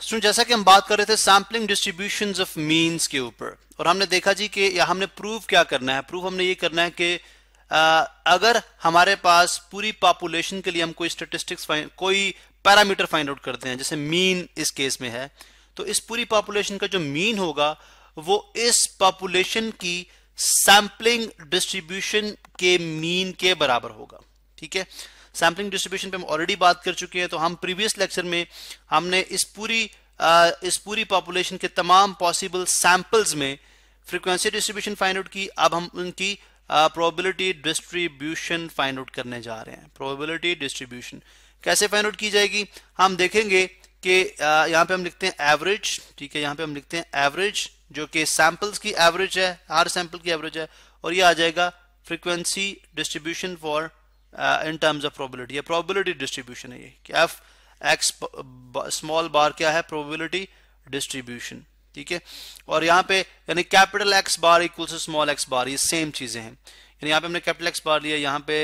student जैसा कि हम बात कर रहे थे सैम्पलिंग डिस्ट्रीब्यूशन ऑफ मीन्स के ऊपर और हमने देखा जी कि या हमने प्रूव क्या करना है प्रूव हमने ये करना है कि आ, अगर हमारे पास पूरी पॉपुलेशन के लिए हम कोई स्टेटिस्टिक्स कोई पैरामीटर फाइंड आउट करते हैं जैसे मीन इस केस में है तो इस पूरी पॉपुलेशन का जो मीन होगा वो इस पॉपुलेशन की सैम्पलिंग डिस्ट्रीब्यूशन के मीन के बराबर होगा ठीक है सैम्पलिंग डिस्ट्रीब्यूशन पे हम ऑलरेडी बात कर चुके हैं तो हम प्रीवियस लेक्चर में हमने इस पूरी आ, इस पूरी पॉपुलेशन के तमाम पॉसिबल सैम्पल्स में फ्रीक्वेंसी डिस्ट्रीब्यूशन फाइंड आउट की अब हम उनकी प्रोबेबिलिटी डिस्ट्रीब्यूशन फाइंड आउट करने जा रहे हैं प्रोबेबिलिटी डिस्ट्रीब्यूशन कैसे फाइंड आउट की जाएगी हम देखेंगे कि यहाँ पे हम लिखते हैं एवरेज ठीक है यहाँ पे हम लिखते हैं एवरेज जो कि सैम्पल्स की एवरेज है हर सैम्पल की एवरेज है और ये आ जाएगा frequency distribution for in terms of probability probability distribution है ये कि एफ एक्स स्मॉल बार क्या है प्रोबेबिलिटी डिस्ट्रीब्यूशन ठीक है और यहाँ पे यानी capital X bar equal to small X bar ये सेम चीजें हैं यानी यहाँ पे हमने कैपिटल एक्स बार लिया यहाँ पे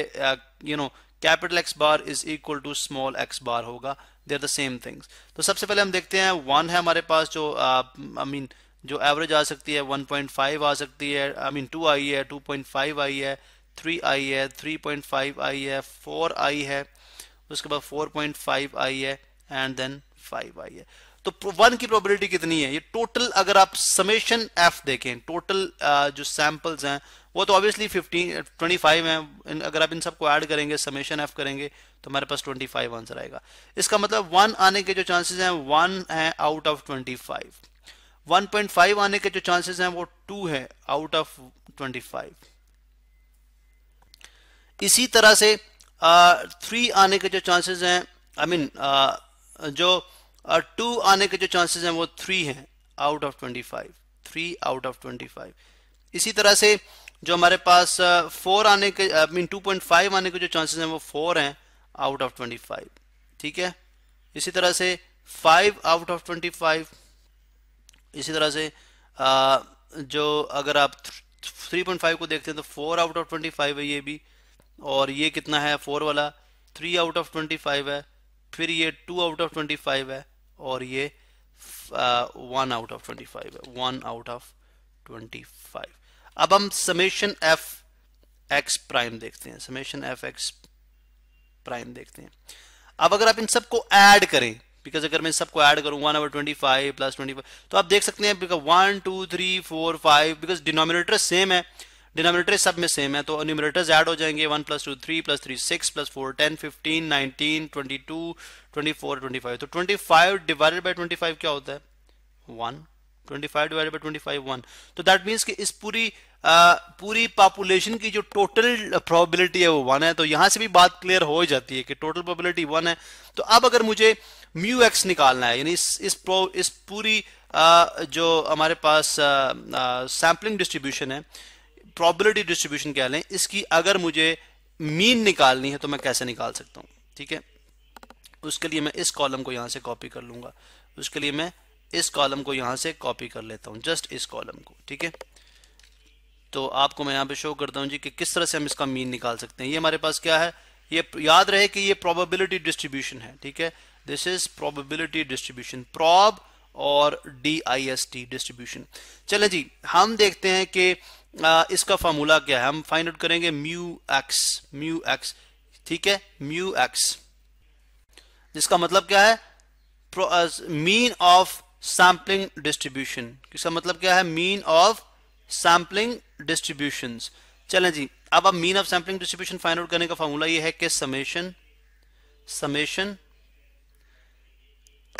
you know capital X bar is equal to small X bar होगा they are the same things तो सबसे पहले हम देखते हैं वन है हमारे पास जो आई uh, मीन जो एवरेज आ सकती है 1.5 आ सकती है आई मीन टू आई है 2.5 आई है थ्री आई है थ्री पॉइंट फाइव आई है फोर आई है उसके बाद फोर पॉइंट फाइव आई है एंड देन फाइव आई है तो वन की प्रोबेबिलिटी कितनी है ये टोटल अगर आप समेशन एफ देखें टोटल जो सैंपल्स हैं वो तो ऑब्वियसली 15 25 है अगर आप इन सबको ऐड करेंगे समेशन एफ करेंगे तो हमारे पास 25 आंसर आएगा इसका मतलब वन आने के जो चांसेस हैं वन है आउट ऑफ 25 1.5 आने के जो चांसेस हैं वो टू है आउट ऑफ 25 इसी तरह से थ्री आने के जो चांसेस हैं आई I मीन mean, जो टू आने के जो चांसेस हैं वो थ्री हैं out of twenty five three out of twenty five इसी तरह से जो हमारे पास फोर आने के I mean two point five आने के जो चांसेस हैं वो फोर हैं आउट ऑफ ट्वेंटी फाइव ठीक है इसी तरह से five out of twenty five इसी तरह से आ, जो अगर आप थ्री पॉइंट फाइव को देखते हैं तो four out of twenty five है ये भी और ये कितना है फोर वाला three out of twenty five है फिर ये two out of twenty five है और ये one out of twenty five है one out of twenty five अब हम समेशन एफ एक्स प्राइम देखते हैं समेशन एफ एक्स प्राइम देखते हैं अब अगर आप इन सबको ऐड करें बिकॉज अगर मैं सबको ऐड करूं one over twenty five plus twenty five तो आप देख सकते हैं one two three four five because denominator same है डिनोमिनेटर सब में सेम है तो न्यूमिनेटर्स ऐड हो जाएंगे one plus two three plus three six plus four ten fifteen nineteen twenty two twenty four twenty five तो twenty five divided by twenty five क्या होता है one twenty five divided by twenty five one तो that means कि इस पूरी आ, पूरी population की जो टोटल प्रोबेबिलिटी है वो वन है तो यहां से भी बात क्लियर हो जाती है कि टोटल प्रोबेबिलिटी वन है तो अब अगर मुझे म्यू एक्स निकालना है यानी इस इस इस पूरी आ, जो हमारे पास सैम्पलिंग डिस्ट्रीब्यूशन है प्रॉबिलिटी डिस्ट्रीब्यूशन कह लें इसकी अगर मुझे मीन निकालनी है तो मैं कैसे निकाल सकता हूँ ठीक है उसके लिए मैं इस कॉलम को यहाँ से कॉपी कर लूंगा उसके लिए मैं इस कॉलम को यहाँ से कॉपी कर लेता हूँ जस्ट इस कॉलम को ठीक है तो आपको मैं यहाँ पे शो करता हूँ जी कि किस तरह से हम इसका मीन निकाल सकते हैं ये हमारे पास क्या है ये याद रहे कि ये प्रोबेबिलिटी डिस्ट्रीब्यूशन है ठीक है this is probability distribution prob और D I S T distribution चले जी हम देखते हैं कि इसका फार्मूला क्या है हम फाइंड आउट करेंगे म्यू एक्स म्यू एक्स ठीक है म्यू एक्स जिसका मतलब क्या है मीन ऑफ सैम्पलिंग डिस्ट्रीब्यूशन इसका मतलब क्या है मीन ऑफ सैम्पलिंग डिस्ट्रीब्यूशन चले जी अब आप mean of sampling distribution find out करने का फॉर्मूला यह है कि समेशन समेशन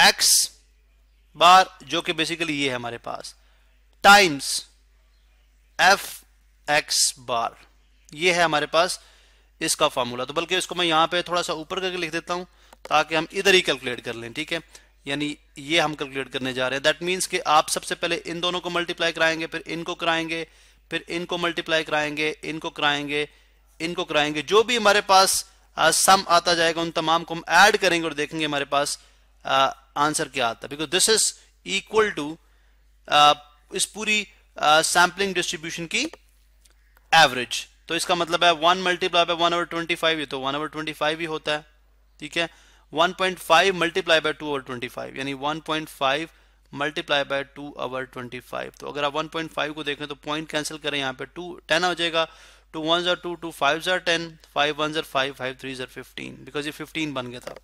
एक्स बार जो कि बेसिकली ये है हमारे पास टाइम्स एफ एक्स बार ये है हमारे पास इसका फॉर्मूला तो बल्कि इसको मैं यहां पे थोड़ा सा ऊपर करके लिख देता हूं ताकि हम इधर ही कैलकुलेट कर लें ठीक है यानी ये हम कैलकुलेट करने जा रहे हैं दैट मीन्स कि आप सबसे पहले इन दोनों को मल्टीप्लाई कराएंगे फिर इनको कराएंगे फिर इनको मल्टीप्लाई कराएंगे इनको कराएंगे इनको कराएंगे जो भी हमारे पास सम uh, आता जाएगा उन तमाम को हम ऐड करेंगे और देखेंगे हमारे पास आंसर क्या आता because this is equal to इस पूरी सैम्पलिंग डिस्ट्रीब्यूशन की एवरेज तो इसका मतलब है one multiply by one over twenty five ये तो वन ओवर ट्वेंटी फाइव ही होता है ठीक है one point five multiply by two over twenty five यानी one point five multiply by two over twenty five तो अगर आप वन पॉइंट फाइव को देखें तो पॉइंट कैंसिल करें यहाँ पे टू टेन हो जाएगा टू वन जर टू टू फाइव जर टेन फाइव वन जर फाइव फाइव थ्री जर फिफ्टीन बिकॉज ये फिफ्टीन बन गया था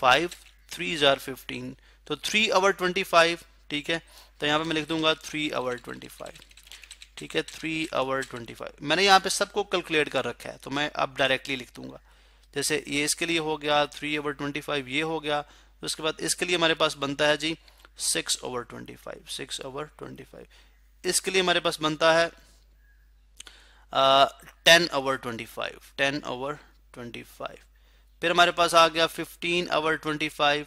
फाइव थ्री हज़ार फिफ्टीन तो थ्री आवर ट्वेंटी फाइव ठीक है तो यहाँ पे मैं लिख दूंगा थ्री आवर ट्वेंटी फाइव ठीक है थ्री आवर ट्वेंटी फाइव मैंने यहाँ पे सबको कैलकुलेट कर रखा है तो मैं अब डायरेक्टली लिख दूंगा जैसे ये इसके लिए हो गया थ्री ओवर ट्वेंटी फाइव ये हो गया तो उसके बाद इसके लिए हमारे पास बनता है जी six over twenty five six over twenty five इसके लिए हमारे पास बनता है ten over twenty five ten over twenty five फिर हमारे पास आ गया फिफ्टीन आवर ट्वेंटी फाइव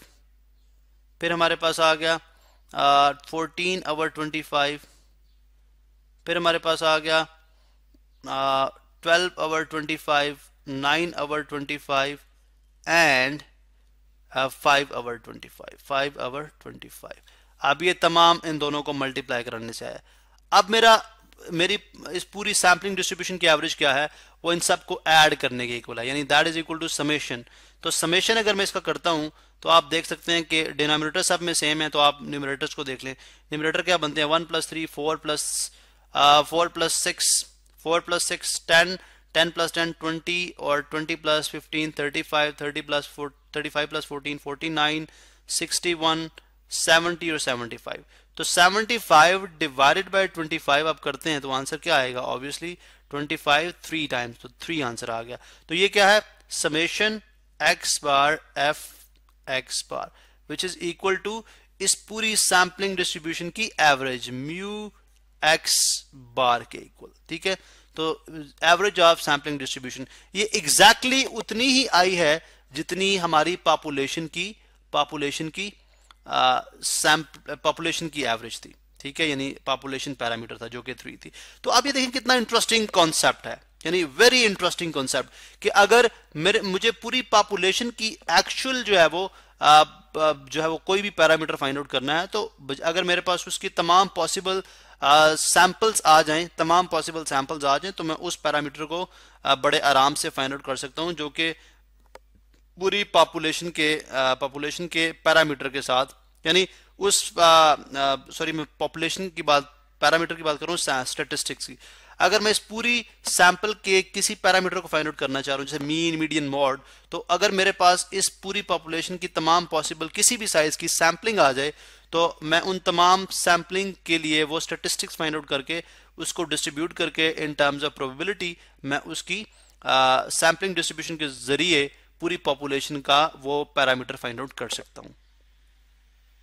फिर हमारे पास आ गया फोर्टीन आवर ट्वेंटी फाइव फिर हमारे पास आ गया twelve over twenty five nine over twenty five and five over twenty five five over twenty five अब ये तमाम इन दोनों को मल्टीप्लाई करने से आया अब मेरा मेरी इस पूरी सैम्पलिंग डिस्ट्रीब्यूशन की एवरेज क्या है वो इन सबको ऐड करने के इक्वल है यानी that is equal to summation तो समेशन अगर मैं इसका करता हूँ तो आप देख सकते हैं कि डिनोमिनेटर सब में सेम है तो आप न्यूमिनेटर्स को देख लें न्यूमिनेटर क्या बनते हैं one plus three four plus four plus six four plus six ten ten plus ten twenty और twenty plus fifteen thirty five thirty plus thirty five plus fourteen forty nine sixty one seventy और seventy five तो 75 divided by 25 आप करते हैं तो answer क्या आएगा obviously 25 three times तो थ्री आंसर आ गया तो ये क्या है summation X bar F X bar which is equal to इस पूरी सैम्पलिंग डिस्ट्रीब्यूशन की एवरेज म्यू एक्स बार के इक्वल ठीक है तो एवरेज ऑफ सैम्पलिंग डिस्ट्रीब्यूशन ये एग्जैक्टली exactly उतनी ही आई है जितनी हमारी पॉपुलेशन की पॉपुलेशन की पॉपुलेशन की एवरेज थी ठीक है यानी पॉपुलेशन पैरामीटर था जो कि थ्री थी तो आप ये देखें कितना इंटरेस्टिंग कॉन्सेप्ट है यानी वेरी इंटरेस्टिंग कॉन्सेप्ट कि अगर मेरे मुझे पूरी पॉपुलेशन की एक्चुअल जो है वो आ, जो है वो कोई भी पैरामीटर फाइंड आउट करना है तो अगर मेरे पास उसकी तमाम पॉसिबल सैंपल्स आ जाएं तमाम पॉसिबल सैंपल्स आ जाएं तो मैं उस पैरामीटर को आ, बड़े आराम से फाइंड आउट कर सकता हूं जो कि पूरी पॉपुलेशन के पॉपुलेशन के पैरामीटर के साथ यानी उस सॉरी मैं पॉपुलेशन की बात पैरामीटर की बात करूँ स्टेटिस्टिक्स की अगर मैं इस पूरी सैंपल के किसी पैरामीटर को फाइंड आउट करना चाह रहा हूँ जैसे मीन मीडियन मॉड तो अगर मेरे पास इस पूरी पॉपुलेशन की तमाम पॉसिबल किसी भी साइज की सैम्पलिंग आ जाए तो मैं उन तमाम सैम्पलिंग के लिए वो स्टेटिस्टिक्स फाइंड आउट करके उसको डिस्ट्रीब्यूट करके इन टर्म्स ऑफ प्रोबेबिलिटी मैं उसकी सैम्पलिंग डिस्ट्रीब्यूशन के जरिए पूरी पॉपुलेशन का वो पैरामीटर फाइंड आउट कर सकता हूँ